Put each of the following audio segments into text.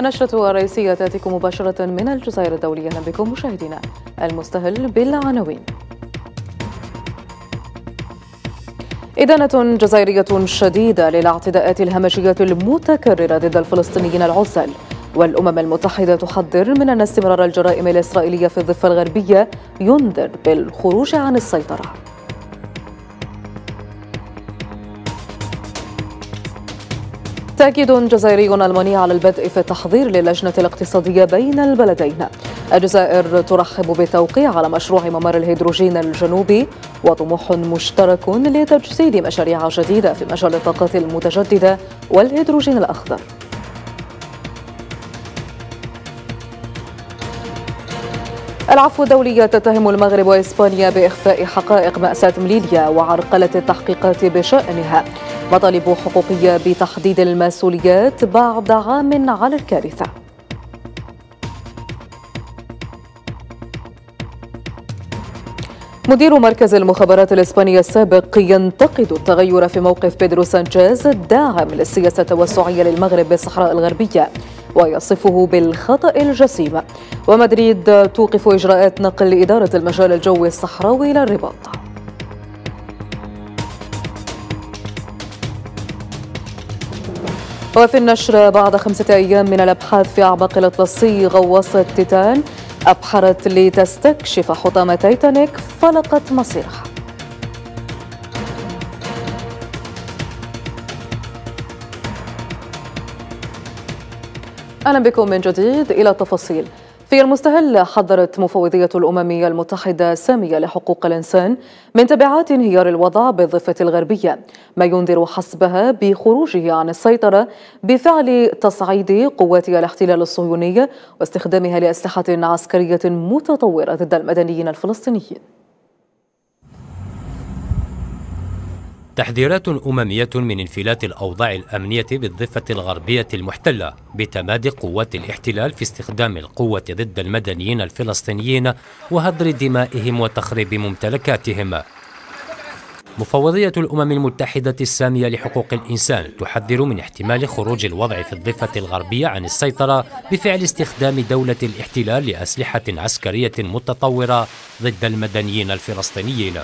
النشرة الرئيسية تأتيكم مباشرة من الجزائر الدولية بكم مشاهدينا المستهل بالعناوين إدانة جزائرية شديدة للاعتداءات الهمجية المتكررة ضد الفلسطينيين العزل والأمم المتحدة تحذر من أن استمرار الجرائم الإسرائيلية في الضفة الغربية ينذر بالخروج عن السيطرة تأكيد جزائري ألماني على البدء في التحضير للجنة الاقتصادية بين البلدين الجزائر ترحب بالتوقيع على مشروع ممر الهيدروجين الجنوبي وطموح مشترك لتجسيد مشاريع جديدة في مجال الطاقات المتجددة والهيدروجين الأخضر العفو الدولي تتهم المغرب وإسبانيا بإخفاء حقائق مأساة مليليا وعرقلة التحقيقات بشأنها مطالب حقوقية بتحديد المسؤوليات بعد عام على الكارثة مدير مركز المخابرات الإسبانية السابق ينتقد التغير في موقف بيدرو سانشيز الداعم للسياسة التوسعية للمغرب بالصحراء الغربية ويصفه بالخطأ الجسيم ومدريد توقف إجراءات نقل إدارة المجال الجوي الصحراوي إلى الرباط وفي النشر بعد خمسة أيام من الأبحاث في أعماق الأطلسي غواصة تيتان أبحرت لتستكشف حطام تايتانيك فلقت مصيرها أهلا بكم من جديد إلى التفاصيل في المستهل حذرت مفوضية الأمم المتحدة سامية لحقوق الإنسان من تبعات انهيار الوضع بالضفة الغربية ما ينذر حسبها بخروجه عن السيطرة بفعل تصعيد قوات الاحتلال الصهيوني واستخدامها لأسلحة عسكرية متطورة ضد المدنيين الفلسطينيين تحذيرات أممية من انفلات الأوضاع الأمنية بالضفة الغربية المحتلة بتمادي قوات الاحتلال في استخدام القوة ضد المدنيين الفلسطينيين وهدر دمائهم وتخريب ممتلكاتهم مفوضية الأمم المتحدة السامية لحقوق الإنسان تحذر من احتمال خروج الوضع في الضفة الغربية عن السيطرة بفعل استخدام دولة الاحتلال لأسلحة عسكرية متطورة ضد المدنيين الفلسطينيين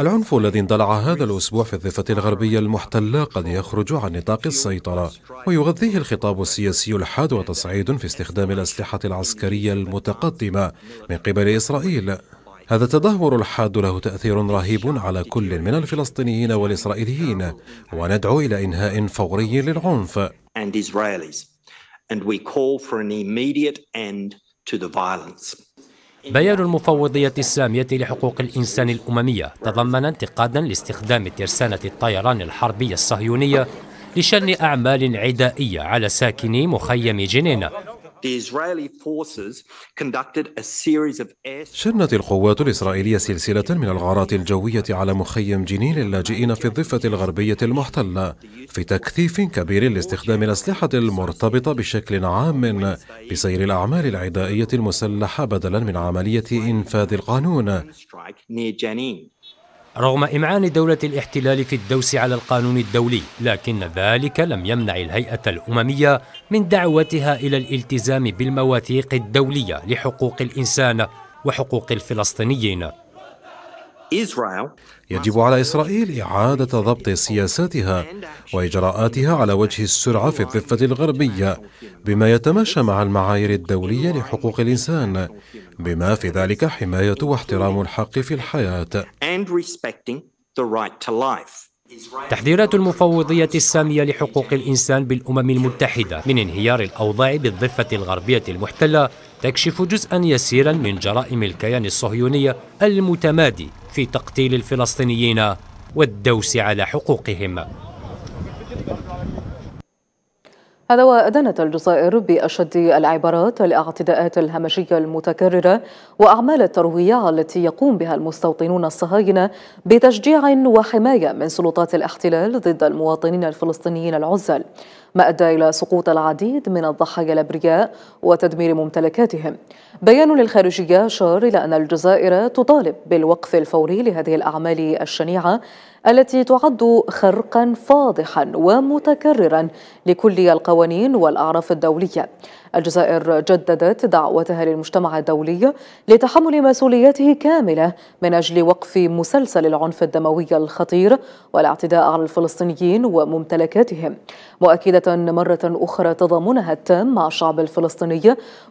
العنف الذي اندلع هذا الأسبوع في الضفة الغربية المحتلة قد يخرج عن نطاق السيطرة ويغذيه الخطاب السياسي الحاد وتصعيد في استخدام الأسلحة العسكرية المتقدمة من قبل إسرائيل هذا التدهور الحاد له تأثير رهيب على كل من الفلسطينيين والإسرائيليين وندعو إلى إنهاء فوري للعنف and Israelis. And we call for an immediate end to the violence. بيان المفوضية السامية لحقوق الإنسان الأممية تضمن انتقادا لاستخدام ترسانة الطيران الحربية الصهيونية لشن أعمال عدائية على ساكني مخيم جنين شنت القوات الإسرائيلية سلسلة من الغارات الجوية على مخيم جنين للاجئين في الضفة الغربية المحتلة في تكثيف كبير لاستخدام الأسلحة المرتبطة بشكل عام بسير الأعمال العدائية المسلحة بدلا من عملية إنفاذ القانون رغم إمعان دولة الاحتلال في الدوس على القانون الدولي لكن ذلك لم يمنع الهيئة الأممية من دعوتها إلى الالتزام بالمواثيق الدولية لحقوق الإنسان وحقوق الفلسطينيين يجب على إسرائيل إعادة ضبط سياساتها وإجراءاتها على وجه السرعة في الضفة الغربية بما يتماشى مع المعايير الدولية لحقوق الإنسان بما في ذلك حماية واحترام الحق في الحياة تحذيرات المفوضية السامية لحقوق الإنسان بالأمم المتحدة من انهيار الأوضاع بالضفة الغربية المحتلة تكشف جزءا يسيرا من جرائم الكيان الصهيوني المتمادي في تقتيل الفلسطينيين والدوس على حقوقهم هذا وأدانت الجزائر بأشد العبارات الاعتداءات الهمجية المتكررة وأعمال الترويع التي يقوم بها المستوطنون الصهاينة بتشجيع وحماية من سلطات الاحتلال ضد المواطنين الفلسطينيين العزل ما أدى إلى سقوط العديد من الضحايا الأبرياء وتدمير ممتلكاتهم بيان للخارجية أشار إلى أن الجزائر تطالب بالوقف الفوري لهذه الأعمال الشنيعة التي تعد خرقا فاضحا ومتكررا لكل القوانين والأعراف الدولية الجزائر جددت دعوتها للمجتمع الدولي لتحمل مسؤوليته كاملة من أجل وقف مسلسل العنف الدموي الخطير والاعتداء على الفلسطينيين وممتلكاتهم مؤكدة مرة أخرى تضامنها التام مع الشعب الفلسطيني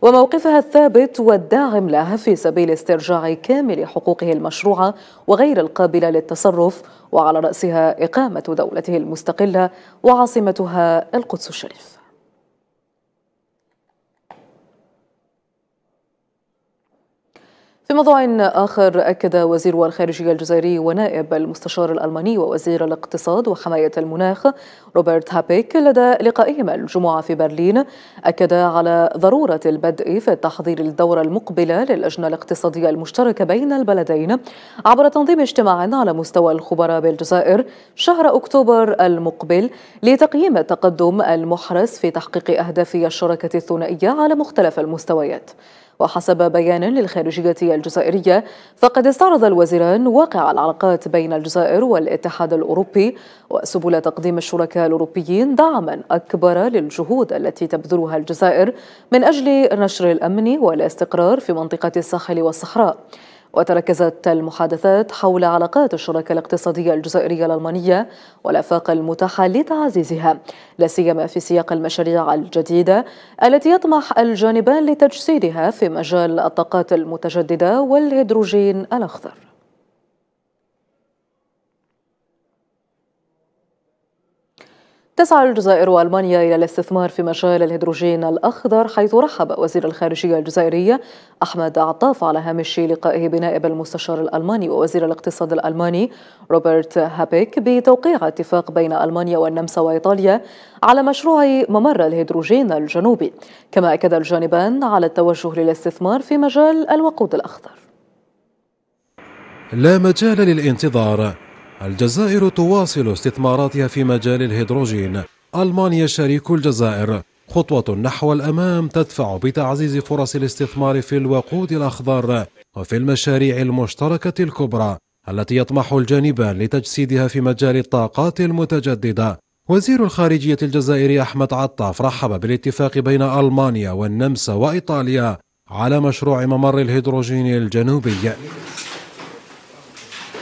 وموقفها الثابت والداعم له في سبيل استرجاع كامل حقوقه المشروعة وغير القابلة للتصرف وعلى رأسها إقامة دولته المستقلة وعاصمتها القدس الشريف في موضوع آخر أكد وزير الخارجية الجزائري ونائب المستشار الألماني ووزير الاقتصاد وحماية المناخ روبرت هابيك لدى لقائهما الجمعة في برلين أكد على ضرورة البدء في تحضير الدورة المقبلة للجنة الاقتصادية المشتركة بين البلدين عبر تنظيم اجتماع على مستوى الخبراء بالجزائر شهر أكتوبر المقبل لتقييم التقدم المحرز في تحقيق أهداف الشراكة الثنائية على مختلف المستويات وحسب بيان للخارجية الجزائرية فقد استعرض الوزيران واقع العلاقات بين الجزائر والاتحاد الأوروبي وسبل تقديم الشركاء الأوروبيين دعما أكبر للجهود التي تبذلها الجزائر من أجل نشر الأمن والاستقرار في منطقة الساحل والصحراء وتركزت المحادثات حول علاقات الشراكة الاقتصادية الجزائرية الألمانية والآفاق المتاحة لتعزيزها لا سيما في سياق المشاريع الجديدة التي يطمح الجانبان لتجسيدها في مجال الطاقات المتجددة والهيدروجين الأخضر تسعى الجزائر والمانيا الى الاستثمار في مجال الهيدروجين الاخضر حيث رحب وزير الخارجيه الجزائريه احمد عطاف على هامش لقائه بنائب المستشار الالماني ووزير الاقتصاد الالماني روبرت هابيك بتوقيع اتفاق بين المانيا والنمسا وايطاليا على مشروع ممر الهيدروجين الجنوبي كما اكد الجانبان على التوجه للاستثمار في مجال الوقود الاخضر لا مجال للانتظار الجزائر تواصل استثماراتها في مجال الهيدروجين ألمانيا شريك الجزائر خطوة نحو الأمام تدفع بتعزيز فرص الاستثمار في الوقود الأخضر وفي المشاريع المشتركة الكبرى التي يطمح الجانبان لتجسيدها في مجال الطاقات المتجددة وزير الخارجية الجزائري أحمد عطاف رحب بالاتفاق بين ألمانيا والنمسا وإيطاليا على مشروع ممر الهيدروجين الجنوبي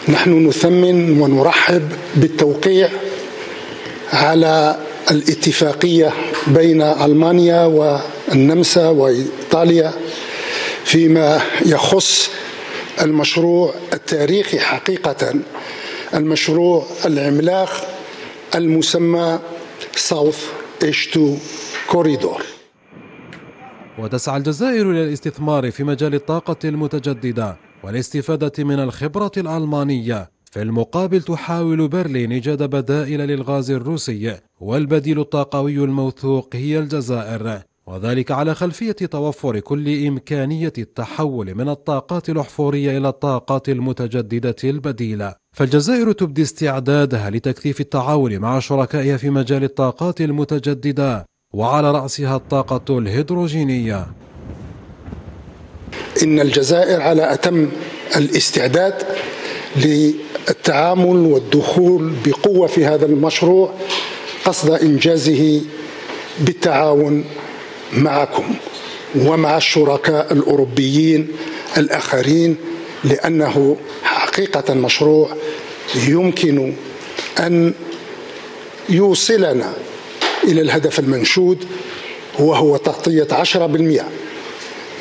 نحن نثمن ونرحب بالتوقيع على الاتفاقية بين ألمانيا والنمسا وإيطاليا فيما يخص المشروع التاريخي حقيقة المشروع العملاق المسمى ساوث H2 كوريدور وتسعى الجزائر إلى الاستثمار في مجال الطاقة المتجددة والاستفادة من الخبرة الألمانية في المقابل تحاول برلين إيجاد بدائل للغاز الروسي والبديل الطاقوي الموثوق هي الجزائر وذلك على خلفية توفر كل إمكانية التحول من الطاقات الأحفورية إلى الطاقات المتجددة البديلة فالجزائر تبدي استعدادها لتكثيف التعاون مع شركائها في مجال الطاقات المتجددة وعلى رأسها الطاقة الهيدروجينية إن الجزائر على أتم الاستعداد للتعامل والدخول بقوة في هذا المشروع قصد إنجازه بالتعاون معكم ومع الشركاء الأوروبيين الآخرين لأنه حقيقة مشروع يمكن أن يوصلنا إلى الهدف المنشود وهو تغطية 10%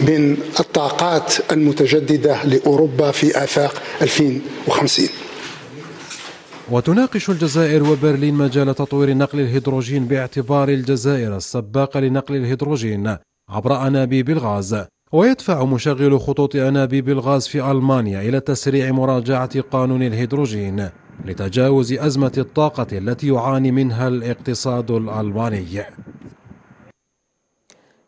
من الطاقات المتجددة لأوروبا في آفاق 2050 وتناقش الجزائر وبرلين مجال تطوير نقل الهيدروجين باعتبار الجزائر السباقة لنقل الهيدروجين عبر أنابيب الغاز ويدفع مشغل خطوط أنابيب الغاز في ألمانيا إلى تسريع مراجعة قانون الهيدروجين لتجاوز أزمة الطاقة التي يعاني منها الاقتصاد الألماني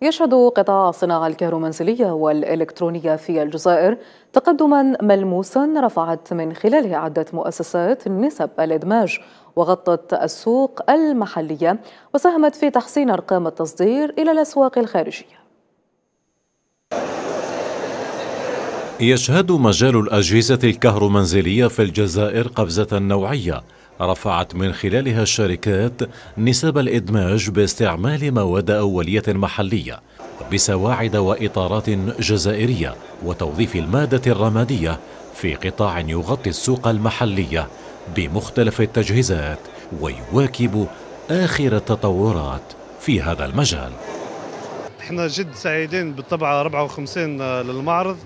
يشهد قطاع الصناعة الكهرومنزلية والإلكترونية في الجزائر تقدما ملموسا رفعت من خلاله عدة مؤسسات نسب الإدماج وغطت السوق المحلية وساهمت في تحسين أرقام التصدير إلى الأسواق الخارجية يشهد مجال الأجهزة الكهرومنزلية في الجزائر قفزة نوعية رفعت من خلالها الشركات نسب الإدماج باستعمال مواد أولية محلية بسواعد وإطارات جزائرية وتوظيف المادة الرمادية في قطاع يغطي السوق المحلية بمختلف التجهيزات ويواكب آخر التطورات في هذا المجال احنا جد سعيدين بالطبعة 54 للمعرض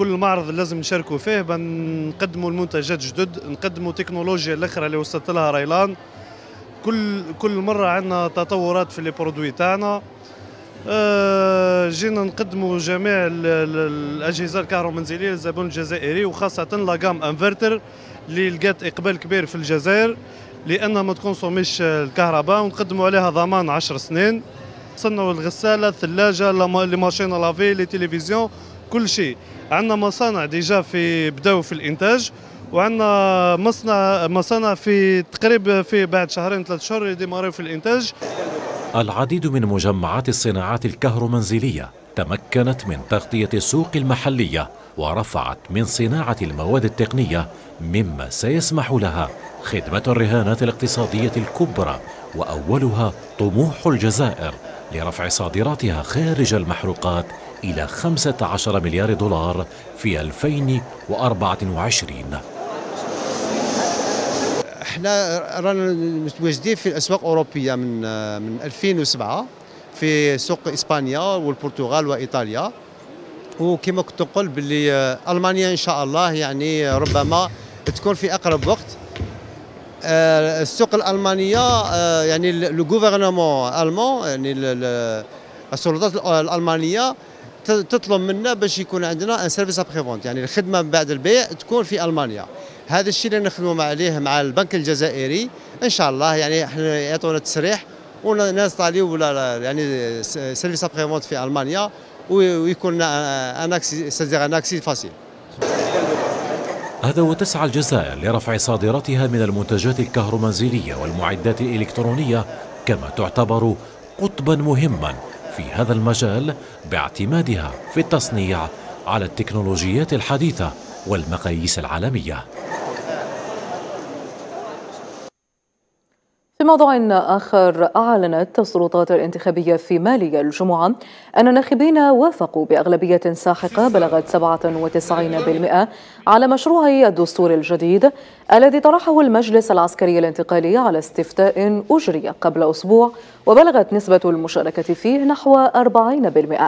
كل معرض لازم نشاركوا فيه بنقدموا المنتجات جدد نقدموا تكنولوجيا الاخرى اللي وصلت لها ريلان كل كل مره عندنا تطورات في لي برودوي تاعنا آه، جينا نقدموا جميع الاجهزه الكهرومنزليه للزبون الجزائري وخاصه لاغام انفرتر اللي لقات اقبال كبير في الجزائر لانها ما تكونسوميش الكهرباء ونقدموا عليها ضمان 10 سنين صنعوا الغساله الثلاجه لي ماشين لافي لي تلفزيون كل شيء عندنا مصانع ديجا في بداو في الانتاج وعندنا مصنع مصانع في تقريبا في بعد شهرين ثلاث شهور يديماريو في الانتاج العديد من مجمعات الصناعات الكهرومنزليه تمكنت من تغطيه السوق المحليه ورفعت من صناعه المواد التقنيه مما سيسمح لها خدمه الرهانات الاقتصاديه الكبرى واولها طموح الجزائر لرفع صادراتها خارج المحروقات إلى 15 مليار دولار في 2024 احنا رانا متواجدين في الاسواق الاوروبيه من من 2007 في سوق اسبانيا والبرتغال وايطاليا وكما كنت نقول باللي المانيا ان شاء الله يعني ربما تكون في اقرب وقت آه، السوق الالمانيه آه، يعني لو غوفرنمون المون يعني السلطات الالمانيه تطلب منا باش يكون عندنا ان سيرفيس ابخي فونت يعني الخدمه من بعد البيع تكون في المانيا هذا الشيء اللي نخدموا عليه مع البنك الجزائري ان شاء الله يعني احنا يعطونا تسريح ونستعليو ولا يعني سيرفيس ابخي فونت في المانيا ويكون ان اكسي ان اكسي فاسيل هذا وتسعى الجزائر لرفع صادراتها من المنتجات الكهرومنزلية والمعدات الإلكترونية كما تعتبر قطبا مهما في هذا المجال باعتمادها في التصنيع على التكنولوجيات الحديثة والمقاييس العالمية في موضوع آخر أعلنت السلطات الانتخابية في مالي الجمعة أن الناخبين وافقوا بأغلبية ساحقة بلغت 97% على مشروع الدستور الجديد الذي طرحه المجلس العسكري الانتقالي على استفتاء أجري قبل أسبوع وبلغت نسبة المشاركة فيه نحو 40%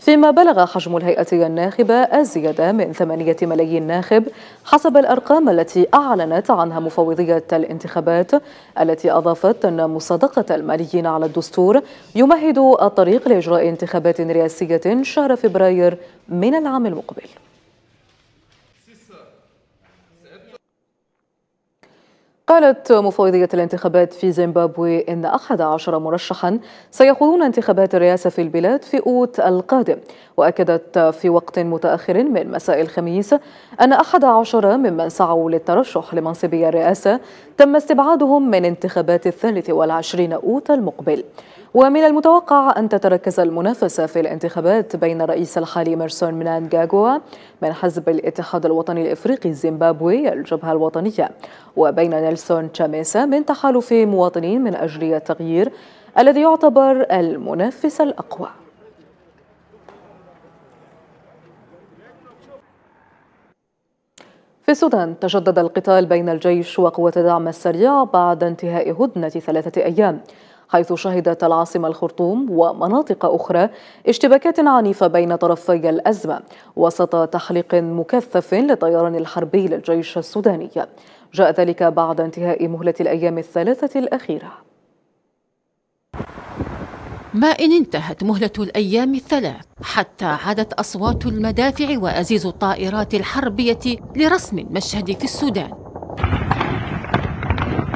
فيما بلغ حجم الهيئة الناخبة أزيد من 8 ملايين ناخب حسب الأرقام التي أعلنت عنها مفوضية الانتخابات التي أضافت أن مصادقة الماليين على الدستور يمهد الطريق لإجراء انتخابات رئاسية شهر فبراير من العام المقبل قالت مفوضية الانتخابات في زيمبابوي إن أحد عشر مرشحا سيخوضون انتخابات الرئاسة في البلاد في أوت القادم وأكدت في وقت متأخر من مساء الخميس أن أحد عشر ممن سعوا للترشح لمنصبي الرئاسة تم استبعادهم من انتخابات الثالث والعشرين أوت المقبل ومن المتوقع أن تتركز المنافسة في الانتخابات بين الرئيس الحالي ميرسون منانغاغوا من حزب الاتحاد الوطني الإفريقي الزيمبابوي الجبهة الوطنية وبين نيلسون تشاميسا من تحالف مواطنين من أجل التغيير الذي يعتبر المنافس الأقوى في السودان تجدد القتال بين الجيش وقوة دعم السريع بعد انتهاء هدنة ثلاثة أيام حيث شهدت العاصمة الخرطوم ومناطق أخرى اشتباكات عنيفة بين طرفي الأزمة وسط تحليق مكثف للطيران الحربي للجيش السوداني جاء ذلك بعد انتهاء مهلة الأيام الثلاثة الأخيرة ما إن انتهت مهلة الأيام الثلاث حتى عادت أصوات المدافع وأزيز الطائرات الحربية لرسم المشهد في السودان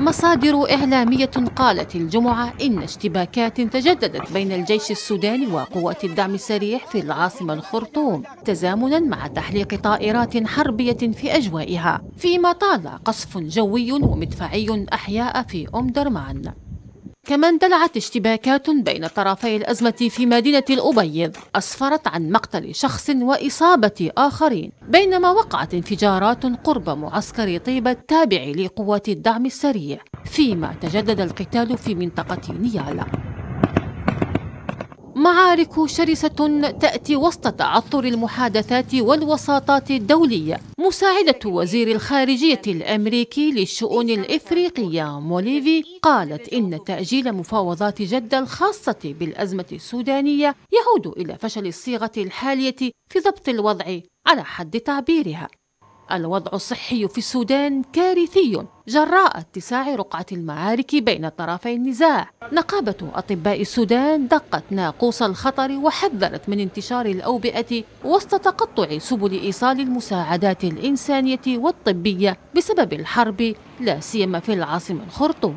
مصادر إعلامية قالت الجمعة إن اشتباكات تجددت بين الجيش السوداني وقوات الدعم السريع في العاصمة الخرطوم تزامنا مع تحليق طائرات حربية في أجوائها فيما طال قصف جوي ومدفعي أحياء في أم درمان كما اندلعت اشتباكات بين طرفي الأزمة في مدينة الأبيض أسفرت عن مقتل شخص وإصابة آخرين بينما وقعت انفجارات قرب معسكر طيبة التابع لقوات الدعم السريع فيما تجدد القتال في منطقة نيالا معارك شرسة تأتي وسط تعثر المحادثات والوساطات الدولية مساعدة وزير الخارجية الأمريكي للشؤون الإفريقية موليفي قالت إن تأجيل مفاوضات جدة الخاصة بالأزمة السودانية يعود إلى فشل الصيغة الحالية في ضبط الوضع على حد تعبيرها الوضع الصحي في السودان كارثي جراء اتساع رقعة المعارك بين طرفي النزاع نقابة أطباء السودان دقت ناقوس الخطر وحذرت من انتشار الأوبئة وسط تقطع سبل إيصال المساعدات الإنسانية والطبية بسبب الحرب لا سيما في العاصمة الخرطوم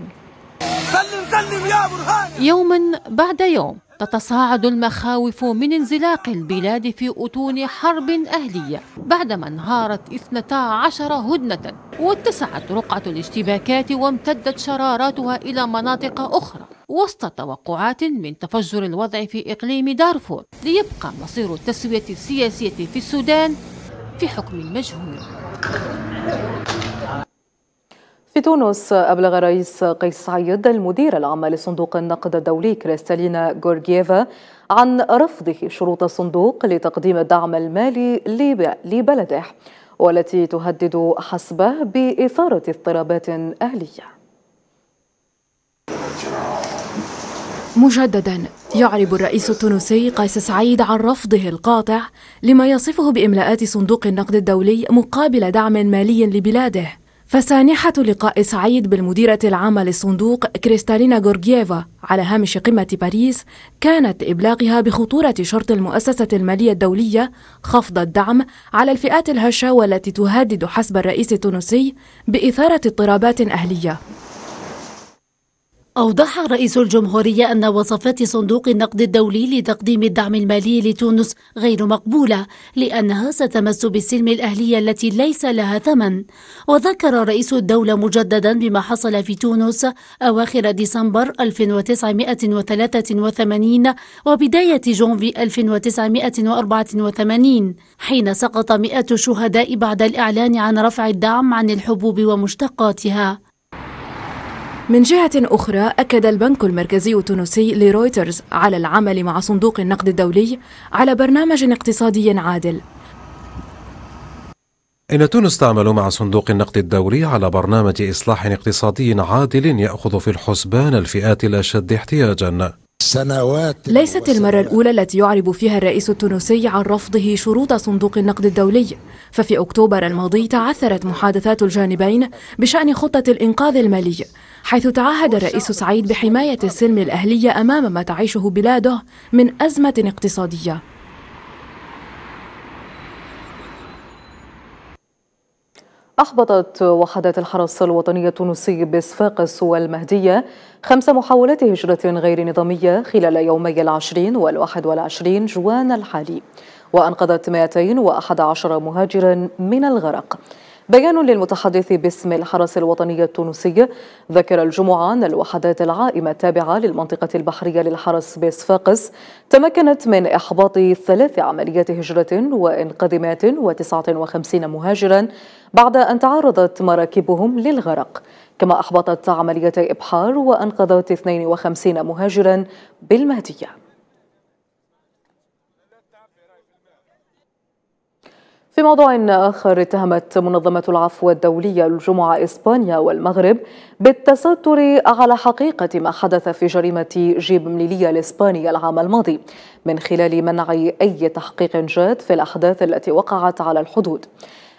يوما بعد يوم تتصاعد المخاوف من انزلاق البلاد في أتون حرب أهلية بعدما انهارت 12 هدنة واتسعت رقعة الاشتباكات وامتدت شراراتها إلى مناطق أخرى وسط توقعات من تفجر الوضع في إقليم دارفور ليبقى مصير التسوية السياسية في السودان في حكم مجهول في تونس أبلغ رئيس قيس سعيد المدير العام لصندوق النقد الدولي كريستالينا جورجيفا عن رفضه شروط الصندوق لتقديم الدعم المالي لبلده والتي تهدد حسبه بإثارة اضطرابات أهلية مجددا يعرب الرئيس التونسي قيس سعيد عن رفضه القاطع لما يصفه بإملاءات صندوق النقد الدولي مقابل دعم مالي لبلاده فسانحة لقاء سعيد بالمديرة العامة للصندوق كريستالينا غورجيفا على هامش قمة باريس كانت إبلاغها بخطورة شرط المؤسسة المالية الدولية خفض الدعم على الفئات الهشة والتي تهدد حسب الرئيس التونسي بإثارة اضطرابات أهلية أوضح رئيس الجمهورية أن وصفات صندوق النقد الدولي لتقديم الدعم المالي لتونس غير مقبولة لأنها ستمس بالسلم الأهلية التي ليس لها ثمن وذكر رئيس الدولة مجددا بما حصل في تونس أواخر ديسمبر 1983 وبداية جونفي 1984 حين سقط مئة شهداء بعد الإعلان عن رفع الدعم عن الحبوب ومشتقاتها من جهة أخرى أكد البنك المركزي التونسي لرويترز على العمل مع صندوق النقد الدولي على برنامج اقتصادي عادل إن تونس تعمل مع صندوق النقد الدولي على برنامج إصلاح اقتصادي عادل يأخذ في الحسبان الفئات الأشد احتياجا سنوات ليست المرة الأولى التي يعرب فيها الرئيس التونسي عن رفضه شروط صندوق النقد الدولي ففي أكتوبر الماضي تعثرت محادثات الجانبين بشأن خطة الإنقاذ المالي حيث تعهد الرئيس سعيد بحماية السلم الأهلية أمام ما تعيشه بلاده من أزمة اقتصادية أحبطت وحدة الحرس الوطني التونسي بصفاقس والمهدية خمس محاولات هجرة غير نظامية خلال يومي العشرين والواحد والعشرين جوان الحالي وأنقذت 211 مهاجرا من الغرق بيان للمتحدث باسم الحرس الوطني التونسي ذكر الجمعة أن الوحدات العائمة التابعة للمنطقة البحرية للحرس بصفاقس تمكنت من إحباط ثلاث عمليات هجرة وإنقاذ 159 مهاجرا بعد أن تعرضت مراكبهم للغرق كما أحبطت عمليتي إبحار وأنقذت 52 مهاجرا بالمهدية في موضوع آخر اتهمت منظمة العفو الدولية الجمعة إسبانيا والمغرب بالتستر على حقيقة ما حدث في جريمة جيب مليلية الإسبانية العام الماضي من خلال منع أي تحقيق جاد في الأحداث التي وقعت على الحدود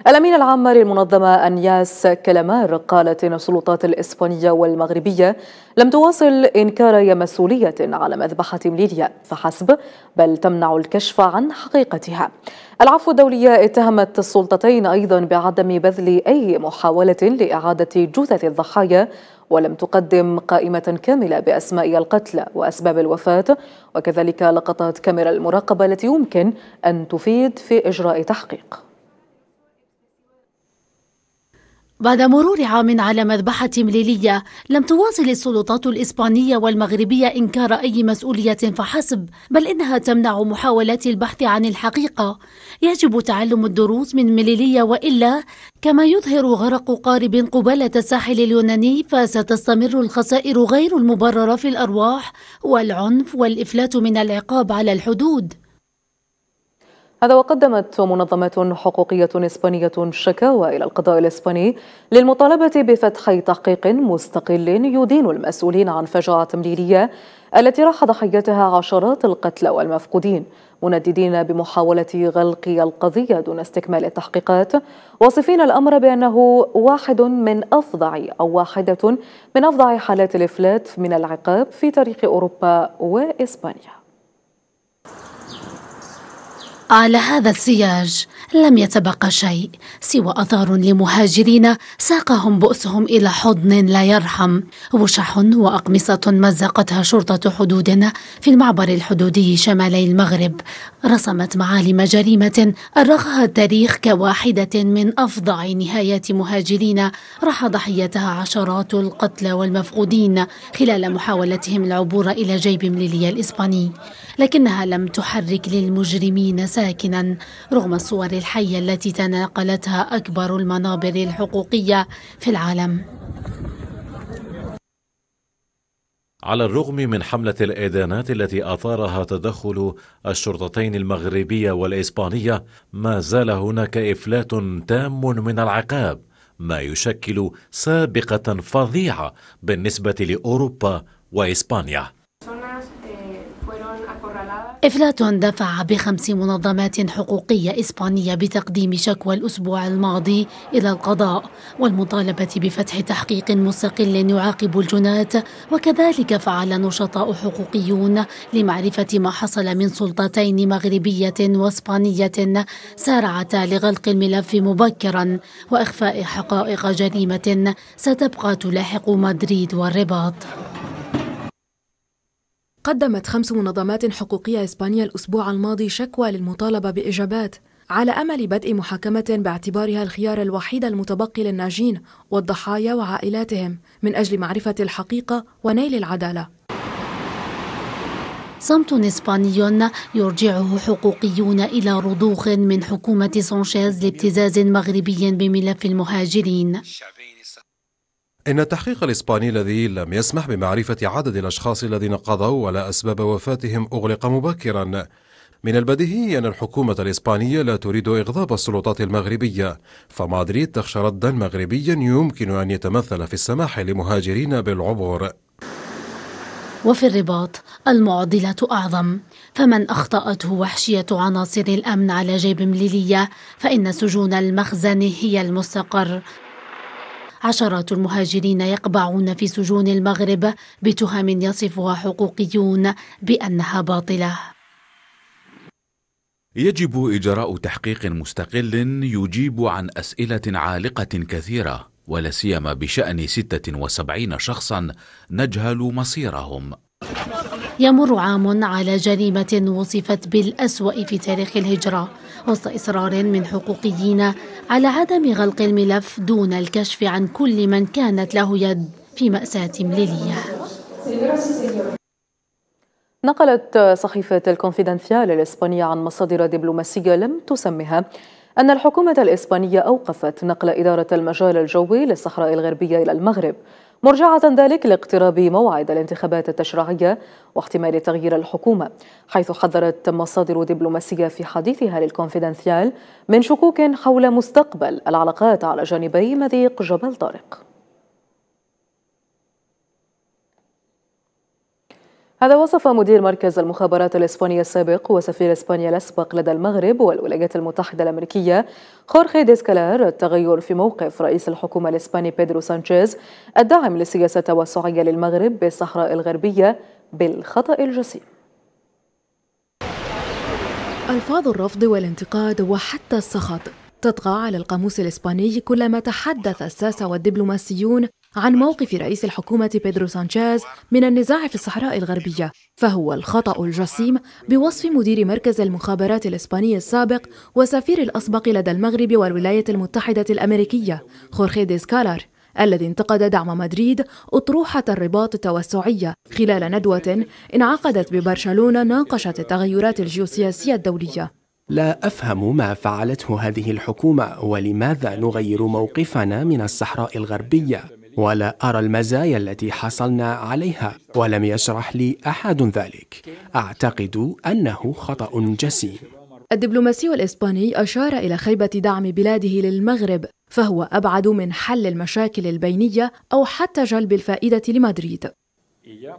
الأمين العام للمنظمة أنياس كلامار قالت إن السلطات الإسبانية والمغربية لم تواصل إنكار مسؤولية على مذبحة مليليا فحسب بل تمنع الكشف عن حقيقتها العفو الدولية اتهمت السلطتين أيضا بعدم بذل أي محاولة لإعادة جثث الضحايا ولم تقدم قائمة كاملة بأسماء القتلى وأسباب الوفاة وكذلك لقطات كاميرا المراقبة التي يمكن أن تفيد في إجراء تحقيق بعد مرور عام على مذبحة مليلية لم تواصل السلطات الإسبانية والمغربية إنكار أي مسؤولية فحسب بل إنها تمنع محاولات البحث عن الحقيقة يجب تعلم الدروس من مليلية وإلا كما يظهر غرق قارب قبالة الساحل اليوناني فستستمر الخسائر غير المبررة في الأرواح والعنف والإفلات من العقاب على الحدود هذا وقدمت منظمة حقوقية إسبانية شكاوى إلى القضاء الإسباني للمطالبة بفتح تحقيق مستقل يدين المسؤولين عن فجعة تمليلية التي راح ضحيتها عشرات القتلى والمفقودين منددين بمحاولة غلق القضية دون استكمال التحقيقات واصفين الأمر بأنه واحد من أفظع أو واحدة من أفظع حالات الإفلات من العقاب في تاريخ أوروبا وإسبانيا على هذا السياج لم يتبقى شيء سوى أثار لمهاجرين ساقهم بؤسهم إلى حضن لا يرحم وشح وأقمصة مزقتها شرطة حدود في المعبر الحدودي شمالي المغرب رسمت معالم جريمة أرخها التاريخ كواحدة من أفظع نهايات مهاجرين راح ضحيتها عشرات القتلى والمفقودين خلال محاولتهم العبور إلى جيب مليليا الإسباني لكنها لم تحرك للمجرمين ساكنا رغم الصور الحية التي تناقلتها أكبر المنابر الحقوقية في العالم على الرغم من حملة الإدانات التي أثارها تدخل الشرطتين المغربية والإسبانية ما زال هناك إفلات تام من العقاب ما يشكل سابقة فظيعة بالنسبة لأوروبا وإسبانيا إفلاتون دفع بخمس منظمات حقوقية إسبانية بتقديم شكوى الأسبوع الماضي إلى القضاء والمطالبة بفتح تحقيق مستقل يعاقب الجنات وكذلك فعل نشطاء حقوقيون لمعرفة ما حصل من سلطتين مغربية وإسبانية سارعتا لغلق الملف مبكرا وإخفاء حقائق جريمة ستبقى تلاحق مدريد والرباط قدمت خمس منظمات حقوقية إسبانيا الأسبوع الماضي شكوى للمطالبة بإجابات على أمل بدء محاكمة باعتبارها الخيار الوحيد المتبقي للناجين والضحايا وعائلاتهم من أجل معرفة الحقيقة ونيل العدالة صمت إسباني يرجعه حقوقيون إلى رضوخ من حكومة سانشيز لابتزاز مغربي بملف المهاجرين إن التحقيق الإسباني الذي لم يسمح بمعرفة عدد الأشخاص الذين قضوا ولا أسباب وفاتهم أغلق مبكرا من البديهي أن الحكومة الإسبانية لا تريد إغضاب السلطات المغربية فمادريد تخشى ردا مغربيا يمكن أن يتمثل في السماح لمهاجرين بالعبور وفي الرباط المعضلة أعظم فمن أخطأته وحشية عناصر الأمن على جيب مليلية فإن سجون المخزن هي المستقر عشرات المهاجرين يقبعون في سجون المغرب بتهم يصفها حقوقيون بأنها باطلة يجب إجراء تحقيق مستقل يجيب عن أسئلة عالقة كثيرة ولا سيما بشأن 76 شخصا نجهل مصيرهم يمر عام على جريمة وصفت بالأسوأ في تاريخ الهجرة وسط إصرار من حقوقيين على عدم غلق الملف دون الكشف عن كل من كانت له يد في مأساة ليلية نقلت صحيفة الكونفيدنسيال الإسبانية عن مصادر دبلوماسية لم تسمها أن الحكومة الإسبانية أوقفت نقل إدارة المجال الجوي للصحراء الغربية إلى المغرب مرجعة ذلك لاقتراب موعد الانتخابات التشريعية واحتمال تغيير الحكومة حيث حذرت مصادر دبلوماسية في حديثها للكونفيدنثيال من شكوك حول مستقبل العلاقات على جانبي مذيق جبل طارق هذا وصف مدير مركز المخابرات الإسباني السابق وسفير إسبانيا الأسبق لدى المغرب والولايات المتحدة الأمريكية خورخي ديسكالار التغير في موقف رئيس الحكومة الإسباني بيدرو سانشيز الداعم للسياسة التوسعية للمغرب بالصحراء الغربية بالخطأ الجسيم ألفاظ الرفض والانتقاد وحتى السخط تطغى على القاموس الإسباني كلما تحدث الساسة والدبلوماسيون عن موقف رئيس الحكومة بيدرو سانشيز من النزاع في الصحراء الغربية فهو الخطأ الجسيم بوصف مدير مركز المخابرات الإسباني السابق وسفير الأسبق لدى المغرب والولايات المتحدة الأمريكية خورخي ديسكالار الذي انتقد دعم مدريد أطروحة الرباط التوسعية خلال ندوة انعقدت ببرشلونة ناقشت التغيرات الجيوسياسية الدولية لا افهم ما فعلته هذه الحكومه ولماذا نغير موقفنا من الصحراء الغربيه ولا أرى المزايا التي حصلنا عليها ولم يشرح لي أحد ذلك أعتقد أنه خطأ جسيم الدبلوماسي الإسباني أشار إلى خيبة دعم بلاده للمغرب فهو أبعد من حل المشاكل البينية أو حتى جلب الفائدة لمدريد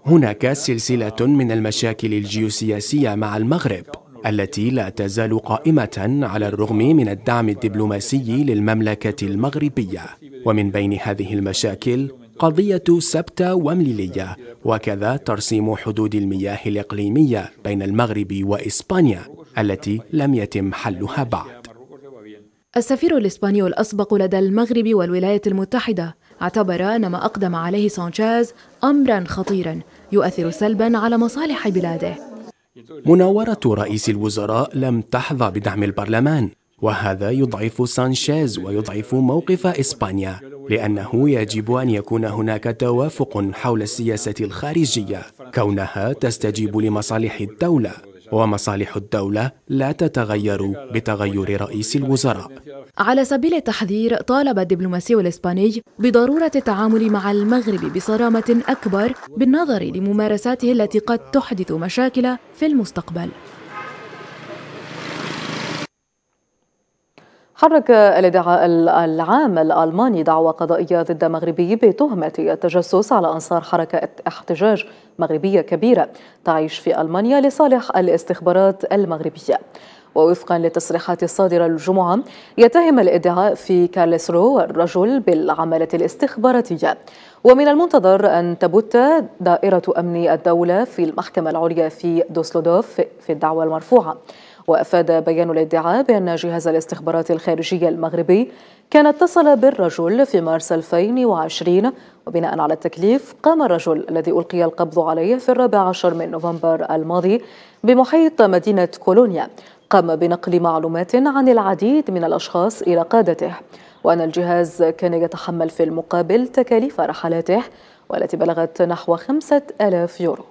هناك سلسلة من المشاكل الجيوسياسية مع المغرب التي لا تزال قائمة على الرغم من الدعم الدبلوماسي للمملكة المغربية ومن بين هذه المشاكل قضية سبتة ومليلية وكذا ترسيم حدود المياه الإقليمية بين المغرب وإسبانيا التي لم يتم حلها بعد السفير الإسباني الأسبق لدى المغرب والولايات المتحدة اعتبر أن ما أقدم عليه سانشيز أمرا خطيرا يؤثر سلبا على مصالح بلاده مناورة رئيس الوزراء لم تحظى بدعم البرلمان وهذا يضعف سانشيز ويضعف موقف إسبانيا لأنه يجب أن يكون هناك توافق حول السياسة الخارجية كونها تستجيب لمصالح الدولة ومصالح الدولة لا تتغير بتغير رئيس الوزراء على سبيل التحذير طالب الدبلوماسي الإسباني بضرورة التعامل مع المغرب بصرامة أكبر بالنظر لممارساته التي قد تحدث مشاكل في المستقبل حرك الادعاء العام الألماني دعوى قضائية ضد مغربي بتهمة التجسس على أنصار حركة احتجاج مغربية كبيرة تعيش في ألمانيا لصالح الاستخبارات المغربية ووفقا للتصريحات الصادرة الجمعة يتهم الادعاء في كارلسرو الرجل بالعملة الاستخباراتية ومن المنتظر أن تبت دائرة أمن الدولة في المحكمة العليا في دوسلودوف في الدعوة المرفوعة وأفاد بيان الادعاء بأن جهاز الاستخبارات الخارجية المغربي كان اتصل بالرجل في مارس 2020 وبناء على التكليف قام الرجل الذي ألقي القبض عليه في الرابع عشر من نوفمبر الماضي بمحيط مدينة كولونيا قام بنقل معلومات عن العديد من الأشخاص إلى قادته وأن الجهاز كان يتحمل في المقابل تكاليف رحلاته والتي بلغت نحو خمسة ألاف يورو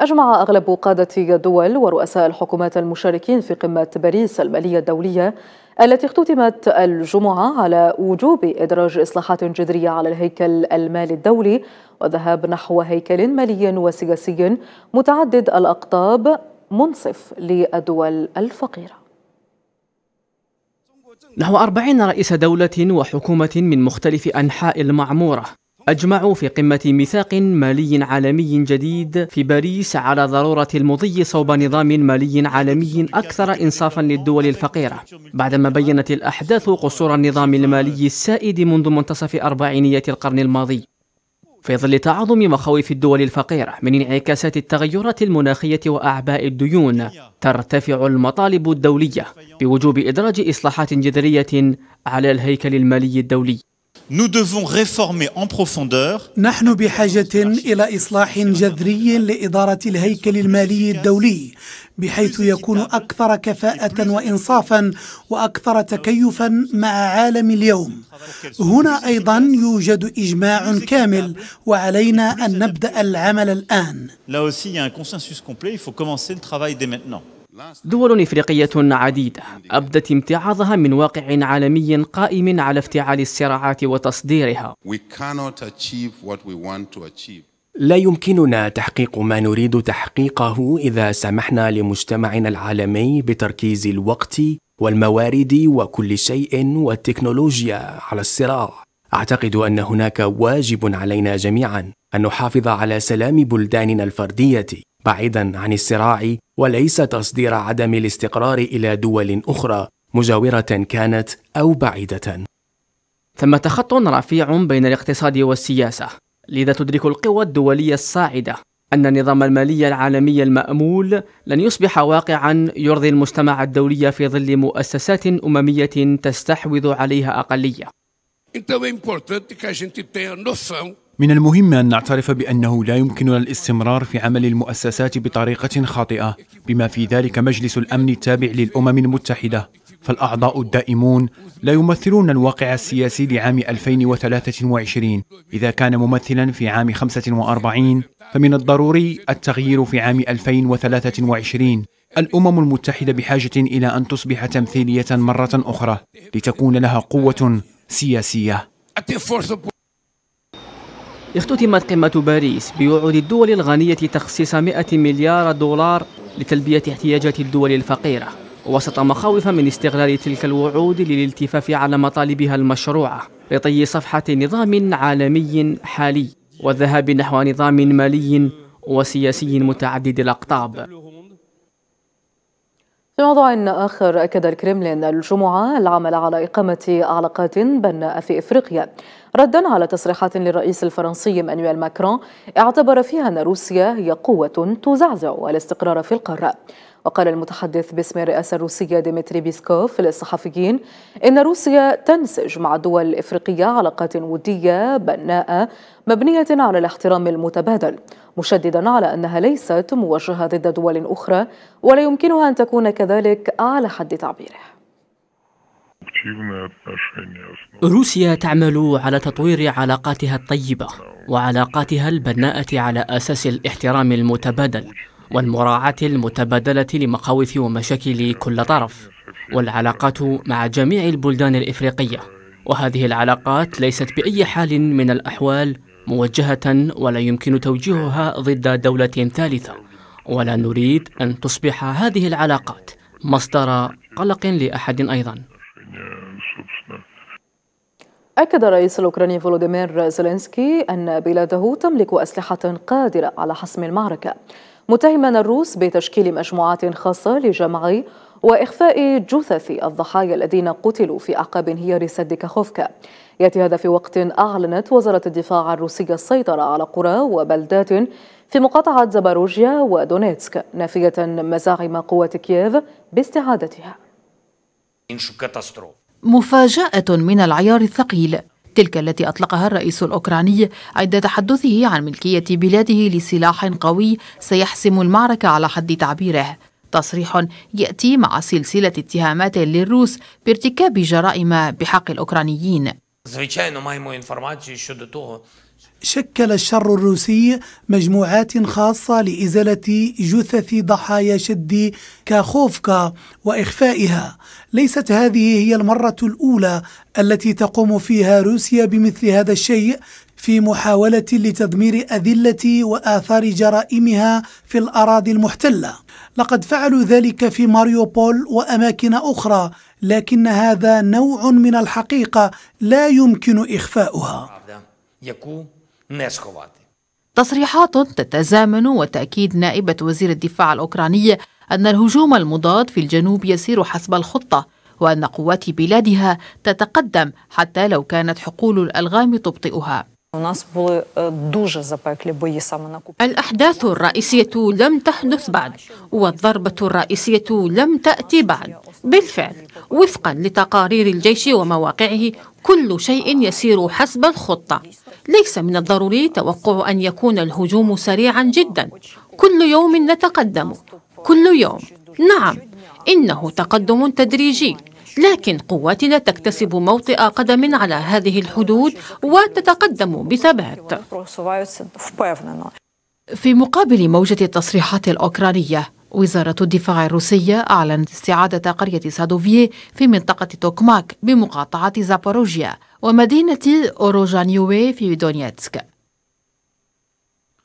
أجمع أغلب قادة الدول ورؤساء الحكومات المشاركين في قمة باريس المالية الدولية التي اختتمت الجمعة على وجوب إدراج إصلاحات جذرية على الهيكل المالي الدولي والذهاب نحو هيكل مالي وسياسي متعدد الأقطاب منصف للدول الفقيرة نحو أربعين رئيس دولة وحكومة من مختلف أنحاء المعمورة أجمعوا في قمة ميثاق مالي عالمي جديد في باريس على ضرورة المضي صوب نظام مالي عالمي أكثر إنصافا للدول الفقيرة بعدما بينت الأحداث قصور النظام المالي السائد منذ منتصف أربعينيات القرن الماضي في ظل تعاظم مخاوف الدول الفقيرة من انعكاسات التغيرات المناخية وأعباء الديون ترتفع المطالب الدولية بوجوب إدراج إصلاحات جذرية على الهيكل المالي الدولي Nous devons réformer en profondeur. نحن بحاجة إلى إصلاح جذري لإدارة الهيكل المالي الدولي بحيث يكون أكثر كفاءة وإنصافا وأكثر تكيفا مع عالم اليوم. هنا أيضا يوجد إجماع كامل وعلينا أن نبدأ العمل الآن. Là aussi, il y a un consensus complet. Il faut commencer le travail dès maintenant. دول إفريقية عديدة أبدت امتعاضها من واقع عالمي قائم على افتعال الصراعات وتصديرها لا يمكننا تحقيق ما نريد تحقيقه إذا سمحنا لمجتمعنا العالمي بتركيز الوقت والموارد وكل شيء والتكنولوجيا على الصراع أعتقد أن هناك واجب علينا جميعا أن نحافظ على سلام بلداننا الفردية بعيدا عن الصراع وليس تصدير عدم الاستقرار الى دول اخرى مجاوره كانت او بعيده ثمه خط رفيع بين الاقتصاد والسياسه لذا تدرك القوى الدوليه الصاعده ان النظام المالي العالمي المامول لن يصبح واقعا يرضي المجتمع الدولي في ظل مؤسسات امميه تستحوذ عليها اقليه من المهم أن نعترف بأنه لا يمكننا الاستمرار في عمل المؤسسات بطريقة خاطئة بما في ذلك مجلس الأمن التابع للأمم المتحدة فالأعضاء الدائمون لا يمثلون الواقع السياسي لعام 2023 إذا كان ممثلا في عام 45 فمن الضروري التغيير في عام 2023 الأمم المتحدة بحاجة إلى أن تصبح تمثيلية مرة أخرى لتكون لها قوة سياسية اختتمت قمة باريس بوعود الدول الغنية تخصيص 100 مليار دولار لتلبية احتياجات الدول الفقيرة وسط مخاوف من استغلال تلك الوعود للالتفاف على مطالبها المشروعة لطي صفحة نظام عالمي حالي والذهاب نحو نظام مالي وسياسي متعدد الأقطاب في موضوع آخر أكد الكرملين الجمعة العمل على إقامة علاقات بناءة في إفريقيا ردا على تصريحات للرئيس الفرنسي مانويل ماكرون اعتبر فيها أن روسيا هي قوة تزعزع الاستقرار في القارة وقال المتحدث باسم الرئاسة الروسية ديمتري بيسكوف للصحفيين إن روسيا تنسج مع الدول الإفريقية علاقات ودية بناءة مبنية على الاحترام المتبادل مشددا على أنها ليست موجهة ضد دول أخرى ولا يمكنها أن تكون كذلك على حد تعبيره روسيا تعمل على تطوير علاقاتها الطيبة وعلاقاتها البناءة على أساس الاحترام المتبادل والمراعاة المتبادلة لمخاوف ومشاكل كل طرف والعلاقات مع جميع البلدان الإفريقية وهذه العلاقات ليست بأي حال من الأحوال موجهة ولا يمكن توجيهها ضد دولة ثالثة ولا نريد أن تصبح هذه العلاقات مصدر قلق لأحد أيضاً собственно. أكد الرئيس الأوكراني فولوديمير زيلينسكي أن بلاده تملك أسلحة قادرة على حسم المعركة متهما الروس بتشكيل مجموعات خاصة لجمع وإخفاء جثث الضحايا الذين قتلوا في أعقاب انهيار سد كاخوفكا يأتي هذا في وقت أعلنت وزارة الدفاع الروسية السيطرة على قرى وبلدات في مقاطعة زاباروجيا ودونيتسك نافية مزاعم قوات كييف باستعادتها مفاجأة من العيار الثقيل تلك التي أطلقها الرئيس الأوكراني عند تحدثه عن ملكية بلاده لسلاح قوي سيحسم المعركة على حد تعبيره تصريح يأتي مع سلسلة اتهامات للروس بارتكاب جرائم بحق الأوكرانيين شكل الشر الروسي مجموعات خاصة لإزالة جثث ضحايا شد كاخوفكا وإخفائها ليست هذه هي المرة الأولى التي تقوم فيها روسيا بمثل هذا الشيء في محاولة لتدمير أذلة وآثار جرائمها في الأراضي المحتلة لقد فعلوا ذلك في ماريوبول وأماكن أخرى لكن هذا نوع من الحقيقة لا يمكن إخفاؤها не сховати. تصريحات تتزامن وتأكيد نائبة وزير الدفاع الأوكراني أن الهجوم المضاد في الجنوب يسير حسب الخطة وأن قوات بلادها تتقدم حتى لو كانت حقول الألغام تبطئها الأحداث الرئيسية لم تحدث بعد والضربة الرئيسية لم تأتي بعد بالفعل وفقا لتقارير الجيش ومواقعه كل شيء يسير حسب الخطة ليس من الضروري توقع أن يكون الهجوم سريعا جدا كل يوم نتقدم كل يوم نعم إنه تقدم تدريجي لكن قواتنا تكتسب موطئ قدم على هذه الحدود وتتقدم بثبات في مقابل موجة التصريحات الأوكرانية وزارة الدفاع الروسية أعلنت استعادة قرية سادوفي في منطقة توكماك بمقاطعة زاباروجيا ومدينة أوروجانيوي في دونيتسك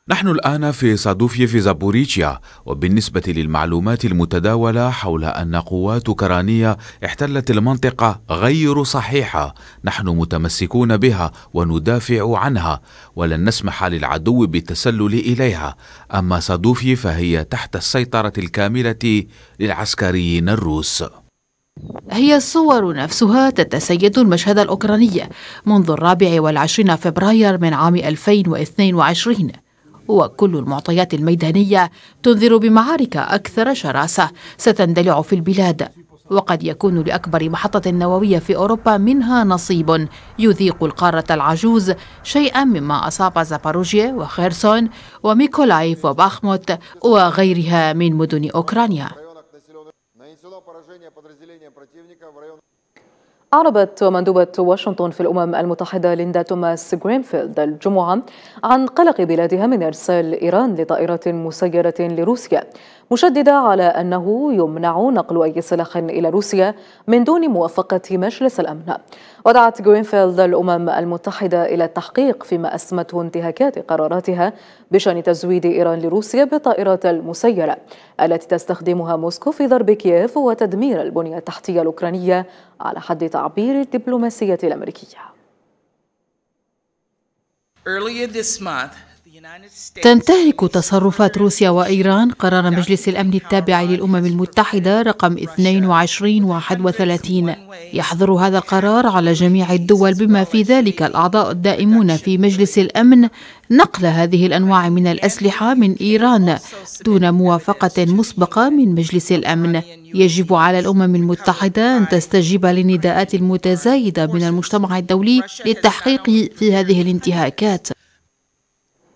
نحن الآن في صادوفي في زابوريتشيا وبالنسبة للمعلومات المتداولة حول أن قوات أوكرانية احتلت المنطقة غير صحيحة نحن متمسكون بها وندافع عنها ولن نسمح للعدو بالتسلل إليها أما صادوفي فهي تحت السيطرة الكاملة للعسكريين الروس هي الصور نفسها تتسيد المشهد الأوكراني منذ الرابع والعشرين فبراير من عام 2022 وكل المعطيات الميدانية تنذر بمعارك أكثر شراسة ستندلع في البلاد وقد يكون لأكبر محطة نووية في أوروبا منها نصيب يذيق القارة العجوز شيئا مما أصاب زاباروجيا وخيرسون وميكولايف وباخموت وغيرها من مدن أوكرانيا أعربت مندوبة واشنطن في الأمم المتحدة ليندا توماس جرينفيلد الجمعة عن قلق بلادها من إرسال إيران لطائرة مسيرة لروسيا مشددة على أنه يمنع نقل أي سلاح إلى روسيا من دون موافقة مجلس الأمن ودعت جرينفيلد الأمم المتحدة إلى التحقيق فيما أسمته انتهاكات قراراتها بشأن تزويد إيران لروسيا بالطائرات المسيرة التي تستخدمها موسكو في ضرب كييف وتدمير البنية التحتية الأوكرانية على حد تعبير الدبلوماسية الأمريكية. Earlier this month, تنتهك تصرفات روسيا وإيران قرار مجلس الأمن التابع للأمم المتحدة رقم 2231 يحظر هذا القرار على جميع الدول بما في ذلك الأعضاء الدائمون في مجلس الأمن نقل هذه الأنواع من الأسلحة من إيران دون موافقة مسبقة من مجلس الأمن يجب على الأمم المتحدة أن تستجيب للنداءات المتزايدة من المجتمع الدولي للتحقيق في هذه الانتهاكات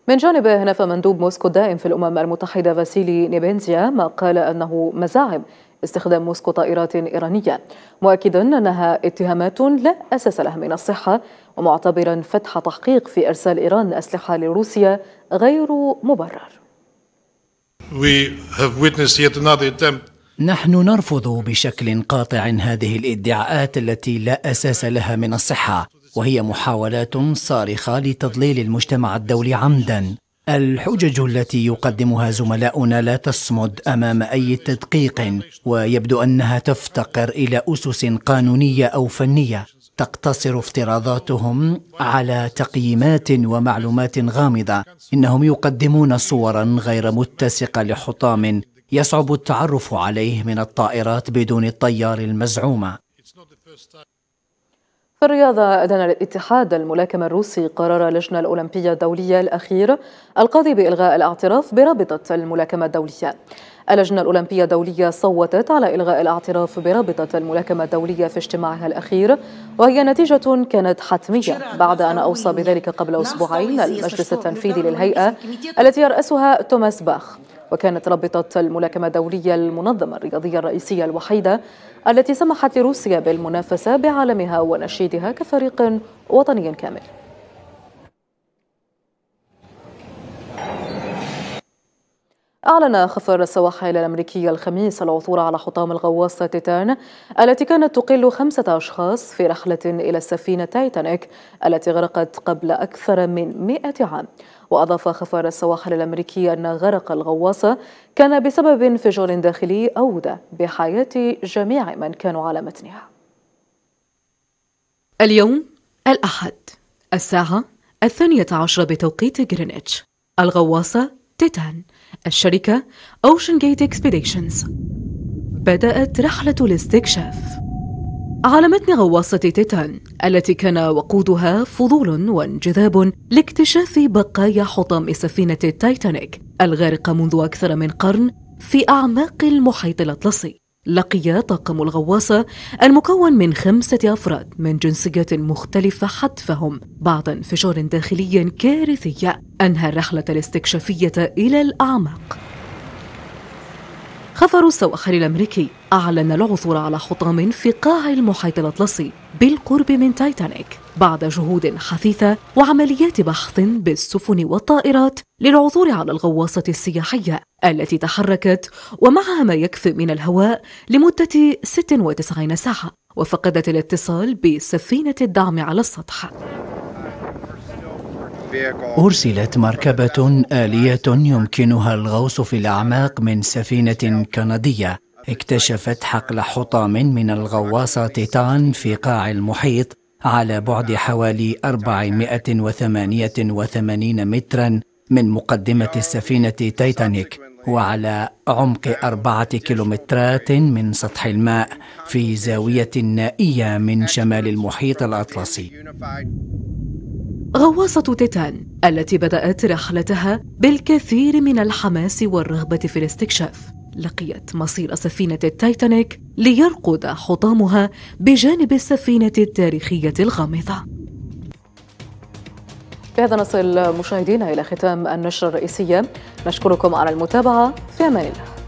من جانبه نفى مندوب موسكو الدائم في الأمم المتحدة فاسيلي نيبينزيا ما قال أنه مزاعم استخدام موسكو طائرات إيرانية مؤكدا أنها اتهامات لا أساس لها من الصحة ومعتبرا فتح تحقيق في إرسال إيران أسلحة لروسيا غير مبرر نحن نرفض بشكل قاطع هذه الادعاءات التي لا اساس لها من الصحه وهي محاولات صارخة لتضليل المجتمع الدولي عمدا الحجج التي يقدمها زملاؤنا لا تصمد امام اي تدقيق ويبدو انها تفتقر الى اسس قانونيه او فنيه تقتصر افتراضاتهم على تقييمات ومعلومات غامضه انهم يقدمون صورا غير متسقه لحطام يصعب التعرف عليه من الطائرات بدون الطيار المزعومه في الرياضة أدان الاتحاد الملاكم الروسي قرار اللجنة الأولمبية الدولية الأخير القاضي بإلغاء الاعتراف برابطة الملاكمة الدولية اللجنة الأولمبية الدولية صوتت على إلغاء الاعتراف برابطة الملاكمة الدولية في اجتماعها الأخير وهي نتيجة كانت حتمية بعد أن أوصى بذلك قبل أسبوعين المجلس التنفيذي للهيئة التي يرأسها توماس باخ وكانت رابطة الملاكمة الدولية المنظمة الرياضية الرئيسية الوحيدة التي سمحت لروسيا بالمنافسة بعالمها ونشيدها كفريق وطني كامل أعلن خفر السواحل الأمريكية الخميس العثور على حطام الغواصة تيتان التي كانت تقل خمسة أشخاص في رحلة إلى السفينة تايتانيك التي غرقت قبل أكثر من 100 عام وأضاف خفار السواحل الأمريكي أن غرق الغواصة كان بسبب انفجار داخلي أودى بحياة جميع من كانوا على متنها اليوم الأحد الساعة الثانية عشرة بتوقيت غرينتش الغواصة تيتان الشركة أوشن جيت إكسبيديشنز بدأت رحلة الاستكشاف على متن غواصة تيتان التي كان وقودها فضول وانجذاب لاكتشاف بقايا حطام سفينة تايتانيك الغارقة منذ أكثر من قرن في أعماق المحيط الأطلسي لقي طاقم الغواصة المكون من خمسة أفراد من جنسيات مختلفة حتفهم بعد انفجار داخلي كارثي أنهى الرحلة الاستكشافية إلى الأعماق خفر السواحل الأمريكي أعلن العثور على حطام في قاع المحيط الأطلسي بالقرب من تايتانيك بعد جهود حثيثة وعمليات بحث بالسفن والطائرات للعثور على الغواصة السياحية التي تحركت ومعها ما يكفي من الهواء لمدة 96 ساعة وفقدت الاتصال بسفينة الدعم على السطح أرسلت مركبة آلية يمكنها الغوص في الأعماق من سفينة كندية اكتشفت حقل حطام من الغواصة تيتان في قاع المحيط على بعد حوالي 488 مترا من مقدمة السفينة تيتانيك وعلى عمق أربعة كيلومترات من سطح الماء في زاوية نائية من شمال المحيط الأطلسي غواصة تيتان التي بدأت رحلتها بالكثير من الحماس والرغبة في الاستكشاف لقيت مصير سفينة التايتانيك ليرقد حطامها بجانب السفينة التاريخية الغامضة بهذا نصل مشاهدينا إلى ختام النشرة الرئيسية نشكركم على المتابعة في أمان الله